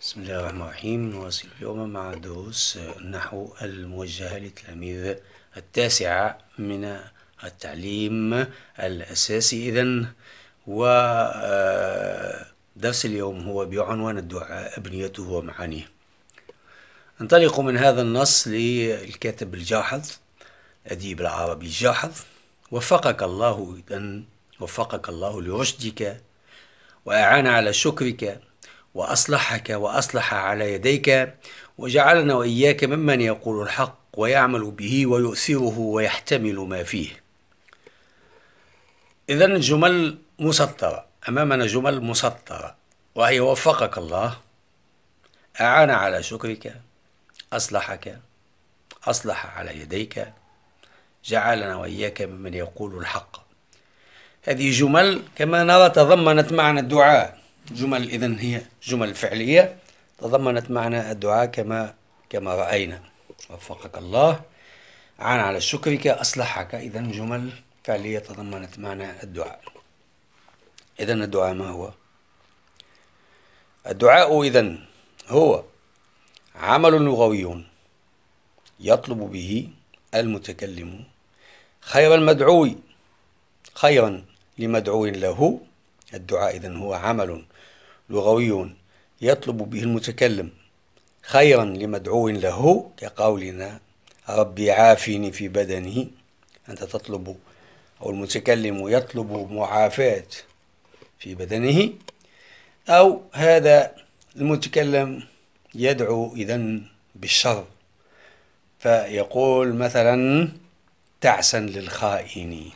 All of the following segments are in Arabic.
بسم الله الرحمن الرحيم نواصل اليوم مع دروس النحو الموجهة لتلاميذ التاسعة من التعليم الأساسي إذا ودرس آه، اليوم هو بعنوان الدعاء أبنيته ومعانيه انطلق من هذا النص للكاتب الجاحظ أديب العربي الجاحظ وفقك الله إذا وفقك الله لرشدك وأعان على شكرك وأصلحك وأصلح على يديك وجعلنا وإياك ممن يقول الحق ويعمل به ويؤثره ويحتمل ما فيه إذا الجمل مسطرة أمامنا جمل مسطرة وهي وفقك الله أعان على شكرك أصلحك أصلح على يديك جعلنا وإياك ممن يقول الحق هذه جمل كما نرى تضمنت معنى الدعاء جمل إذا هي جمل فعلية تضمنت معنى الدعاء كما كما رأينا وفقك الله عان على شكرك أصلحك إذا جمل فعلية تضمنت معنى الدعاء إذا الدعاء ما هو؟ الدعاء إذا هو عمل لغوي يطلب به المتكلم خير المدعو خيرا لمدعو له الدعاء إذا هو عمل لغوي يطلب به المتكلم خيرا لمدعو له كقولنا ربي عافني في بدنه أنت تطلب أو المتكلم يطلب معافاة في بدنه أو هذا المتكلم يدعو إذا بالشر فيقول مثلا تعسا للخائن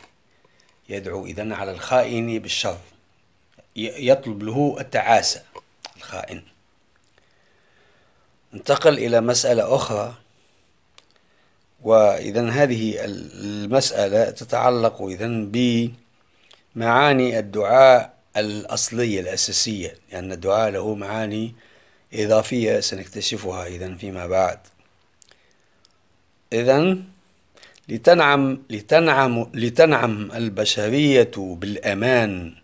يدعو إذا على الخائن بالشر يطلب له التعاسة الخائن انتقل إلى مسألة أخرى وإذا هذه المسألة تتعلق إذا بمعاني الدعاء الأصلية الأساسية لأن الدعاء له معاني إضافية سنكتشفها إذا فيما بعد إذا لتنعم لتنعم لتنعم البشرية بالأمان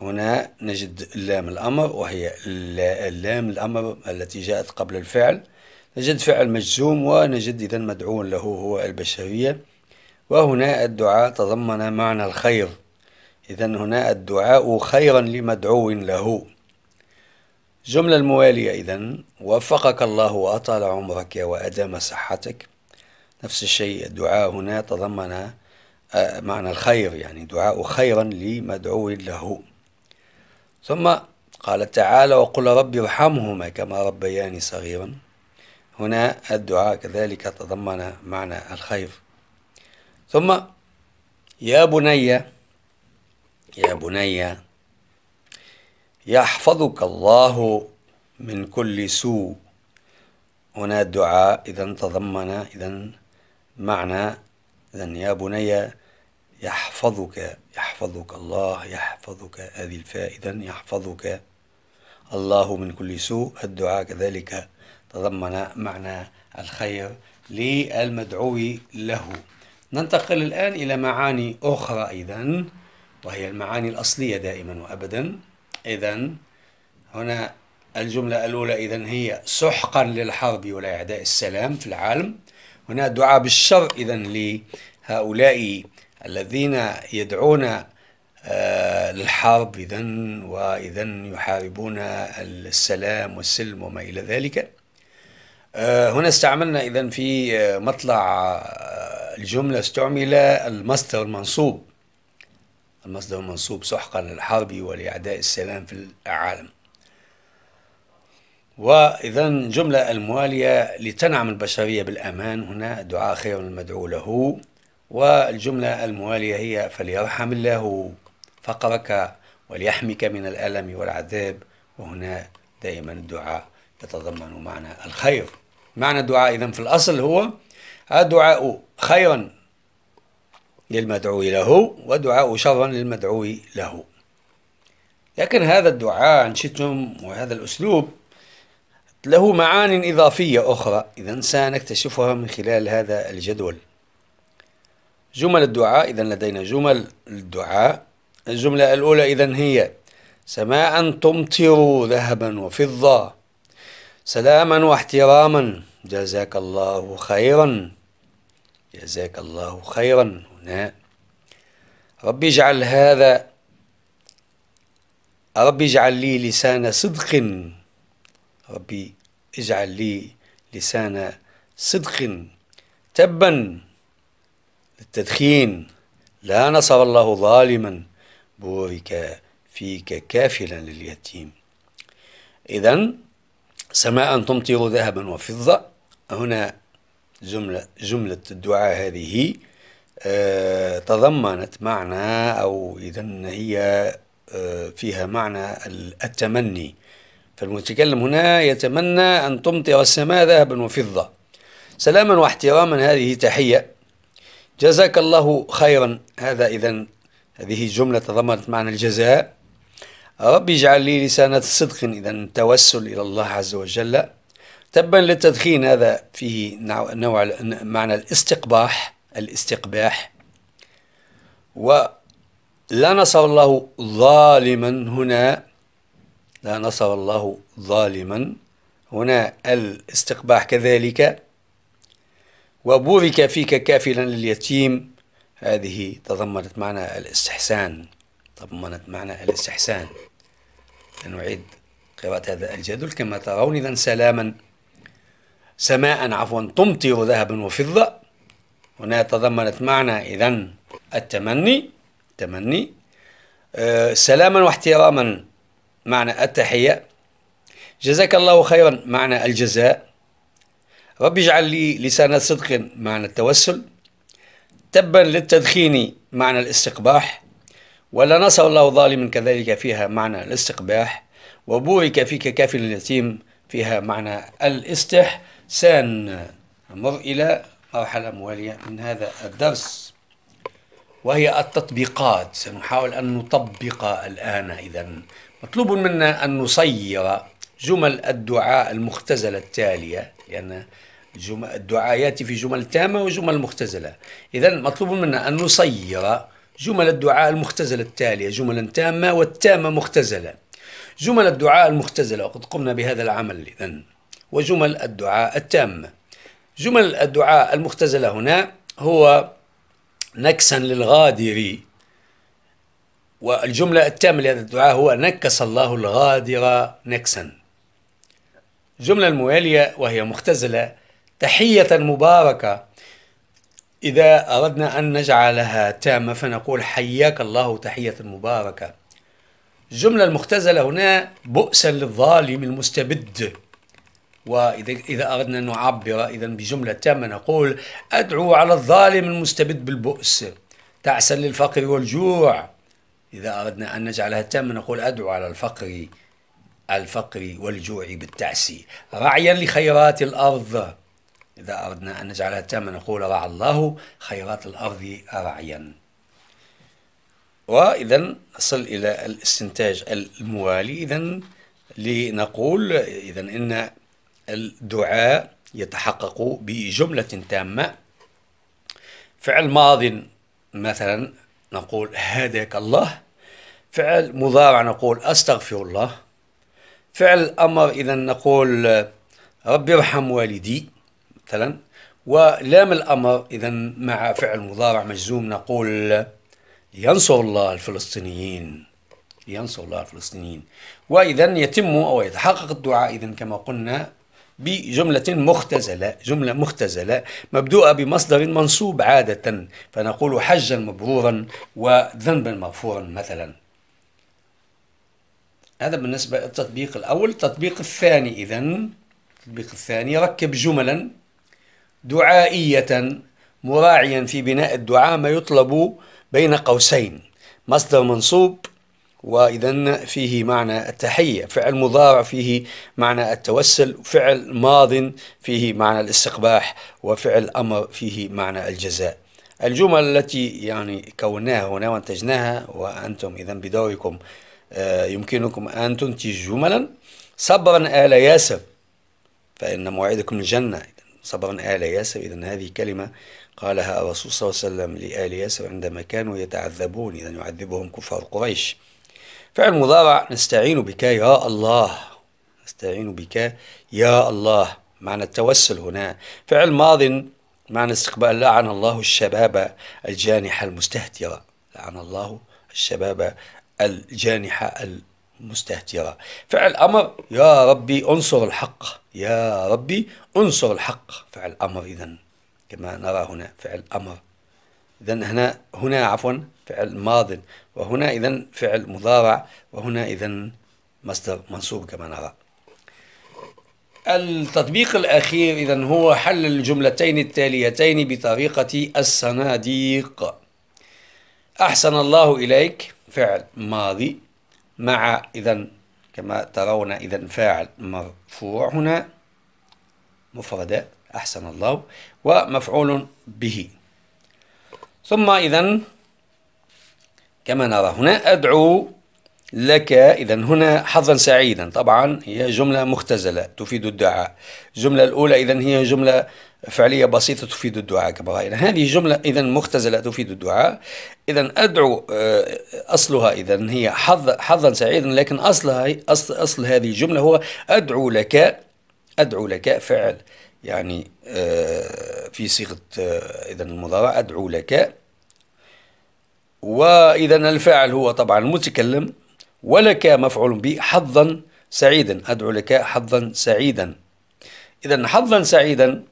هنا نجد لام الأمر وهي لام الأمر التي جاءت قبل الفعل نجد فعل مجزوم ونجد إذا مدعو له هو البشرية وهنا الدعاء تضمن معنى الخير إذا هنا الدعاء خيرا لمدعو له الجملة الموالية إذا وفقك الله وأطال عمرك وأدام صحتك نفس الشيء الدعاء هنا تضمن آه، معنى الخير يعني دعاء خيرا لمدعو له ثم قال تعالى وقل رب ارحمهما كما ربياني صغيرا هنا الدعاء كذلك تضمن معنى الخير ثم يا بني يا بني يحفظك الله من كل سوء هنا الدعاء إذا تضمن إذا معنى إذا يا بني يحفظك يحفظك الله يحفظك هذه الفائدة يحفظك الله من كل سوء الدعاء كذلك تضمن معنى الخير للمدعو له ننتقل الآن إلى معاني أخرى إذا وهي المعاني الأصلية دائما وأبدا إذا هنا الجملة الأولى إذا هي سحقا للحرب ولا إعداء السلام في العالم هنا الدعاء بالشر إذا لهؤلاء الذين يدعون آه، للحرب إذا وإذا يحاربون السلام والسلم وما إلى ذلك آه، هنا استعملنا إذا في آه، مطلع الجملة استعمل المصدر المنصوب المصدر المنصوب سحقا للحرب ولأعداء السلام في العالم وإذا الجملة الموالية لتنعم البشرية بالأمان هنا دعاء خير المدعو له والجملة الموالية هي فليرحم الله فقرك وليحمك من الألم والعذاب وهنا دائما الدعاء يتضمن معنى الخير معنى الدعاء إذا في الأصل هو الدعاء خيرا للمدعو له ودعاء شرا للمدعو له لكن هذا الدعاء إن شئتم وهذا الأسلوب له معان إضافية أخرى إذا سنكتشفها من خلال هذا الجدول جمل الدعاء إذا لدينا جمل الدعاء الجملة الأولى إذا هي سماء تمطر ذهبا وفضة سلاما واحتراما جزاك الله خيرا جزاك الله خيرا هنا ربي اجعل هذا ربي اجعل لي لسان صدق ربي اجعل لي لسان صدق تبا للتدخين لا نصب الله ظالما بورك فيك كافلا لليتيم إذا سماء تمطر ذهبا وفضة هنا جملة جملة الدعاء هذه آه، تضمنت معنى أو إذا هي آه، فيها معنى التمني فالمتكلم هنا يتمنى أن تمطر السماء ذهبا وفضة سلاما واحتراما هذه تحية جزاك الله خيرا هذا إذا هذه جملة تضمنت معنى الجزاء ربي اجعل لي لسانة صدق إذا التوسل إلى الله عز وجل تبا للتدخين هذا فيه نوع معنى الاستقباح الاستقباح ولا نصر الله ظالما هنا لا نصر الله ظالما هنا الاستقباح كذلك وبورك فيك كافلا لليتيم هذه تضمنت معنى الاستحسان تضمنت معنى الاستحسان نعيد قراءة هذا الجدول كما ترون إذا سلاما سماء عفوا تمطر ذهبا وفضة هنا تضمنت معنى إذا التمني تمني آه، سلاما واحتراما معنى التحية جزاك الله خيرا معنى الجزاء رب اجعل لي لسان صدق معنى التوسل تبا للتدخين معنى الاستقباح ولا نصر الله ظالما كذلك فيها معنى الاستقباح وبورك فيك كافل اليتيم فيها معنى الاستحسان نمر إلى مرحلة موالية من هذا الدرس وهي التطبيقات سنحاول أن نطبق الآن إذا مطلوب منا أن نصير جمل الدعاء المختزلة التالية لأن الدعاء يأتي في جمل تامة وجمل مختزلة إذا مطلوب منا أن نصير جمل الدعاء المختزلة التالية جملا تامة والتامة مختزلة جمل الدعاء المختزلة وقد قمنا بهذا العمل إذا وجمل الدعاء التامة جمل الدعاء المختزلة هنا هو نكسا للغادر والجملة التامة لهذا الدعاء هو نكس الله الغادر نكسا الجملة الموالية وهي مختزلة تحية مباركة إذا أردنا أن نجعلها تامة فنقول حياك الله تحية مباركة الجملة المختزلة هنا بؤسا للظالم المستبد وإذا إذا أردنا أن نعبر إذا بجملة تامة نقول أدعو على الظالم المستبد بالبؤس تعسا للفقر والجوع إذا أردنا أن نجعلها تامة نقول أدعو على الفقر الفقر والجوع بالتعسي رعيا لخيرات الأرض إذا أردنا أن نجعلها تامة نقول رعى الله خيرات الأرض رعيا وإذا نصل إلى الاستنتاج الموالي إذا لنقول إذا إن الدعاء يتحقق بجملة تامة فعل ماض مثلا نقول هداك الله فعل مضارع نقول أستغفر الله فعل الأمر إذا نقول ربي ارحم والدي مثلا ولام الأمر إذا مع فعل مضارع مجزوم نقول ينصر الله الفلسطينيين ينصر الله الفلسطينيين وإذا يتم أو يتحقق الدعاء إذا كما قلنا بجملة مختزلة جملة مختزلة مبدوءة بمصدر منصوب عادة فنقول حجا مبرورا وذنبا مغفورا مثلا هذا بالنسبة للتطبيق الأول التطبيق الثاني إذا التطبيق الثاني ركب جملا دعائية مراعيا في بناء الدعاء ما يطلب بين قوسين مصدر منصوب وإذا فيه معنى التحية فعل مضارع فيه معنى التوسل فعل ماض فيه معنى الاستقباح وفعل أمر فيه معنى الجزاء الجمل التي يعني كوناها هنا وانتجناها وأنتم إذا بدوركم آه، يمكنكم أن تنتجوا جملا صبرا آل ياسر فإن موعدكم الجنة صبرا آل ياسر إذا هذه كلمة قالها الرسول صلى الله عليه وسلم لآل ياسر عندما كانوا يتعذبون إذا يعذبهم كفار قريش فعل مضارع نستعين بك يا الله نستعين بك يا الله معنى التوسل هنا فعل ماض معنى استقبال لعن الله الشباب الجانحة المستهترة لعن الله الشباب الجانحة المستهترة فعل أمر يا ربي انصر الحق يا ربي انصر الحق فعل أمر إذا كما نرى هنا فعل أمر إذا هنا هنا عفوا فعل ماض وهنا إذا فعل مضارع وهنا إذا مصدر منصوب كما نرى التطبيق الأخير إذا هو حل الجملتين التاليتين بطريقة الصناديق أحسن الله إليك فعل ماضي مع إذا كما ترون إذا فاعل مرفوع هنا مفردة أحسن الله ومفعول به ثم إذا كما نرى هنا أدعو لك إذا هنا حظا سعيدا طبعا هي جملة مختزلة تفيد الدعاء الجملة الأولى إذا هي جملة فعلية بسيطة تفيد الدعاء كما رأينا هذه جملة إذا مختزلة تفيد الدعاء إذا أدعو آه، أصلها إذا هي حظ حظا سعيدا لكن أصلها أصل, أصل هذه الجملة هو أدعو لك أدعو لك فعل يعني آه، في صيغة آه، إذا المضارع أدعو لك وإذا الفاعل هو طبعا المتكلم ولك مفعول به حظا سعيدا أدعو لك حظا سعيدا إذا حظا سعيدا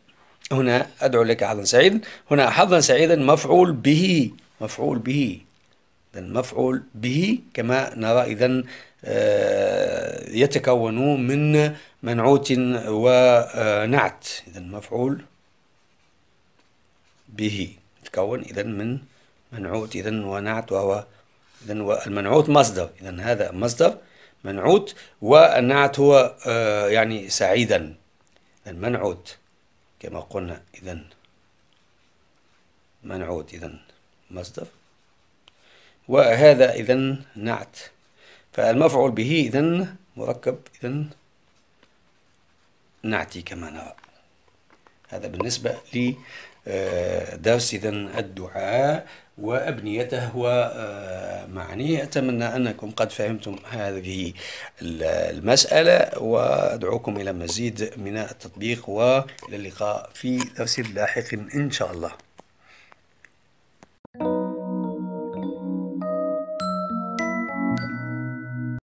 هنا أدعو لك حظا سعيدا هنا حظا سعيدا مفعول به مفعول به إذا مفعول به كما نرى إذا آه، يتكون من منعوت ونعت إذا مفعول به يتكون إذا من منعوت إذا ونعت وهو إذا المنعوت مصدر إذا هذا مصدر منعوت والنعت هو آه، يعني سعيدا إذا منعوت كما قلنا إذا منعوت إذا مصدر وهذا إذا نعت فالمفعول به إذا مركب إذا نعتي كما نرى هذا بالنسبة لدرس آه، إذا الدعاء وأبنيته ومعني آه، أتمنى أنكم قد فهمتم هذه المسألة وأدعوكم إلى مزيد من التطبيق وإلى اللقاء في درس لاحق إن شاء الله